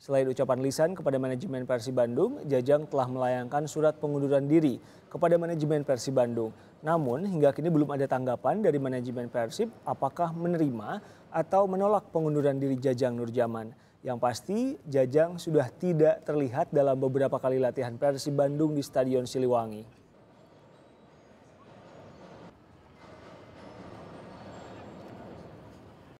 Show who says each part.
Speaker 1: Selain ucapan lisan kepada manajemen Persib Bandung, Jajang telah melayangkan surat pengunduran diri kepada manajemen Persib Bandung. Namun hingga kini belum ada tanggapan dari manajemen Persib apakah menerima atau menolak pengunduran diri Jajang Nurjaman. Yang pasti Jajang sudah tidak terlihat dalam beberapa kali latihan Persib Bandung di Stadion Siliwangi.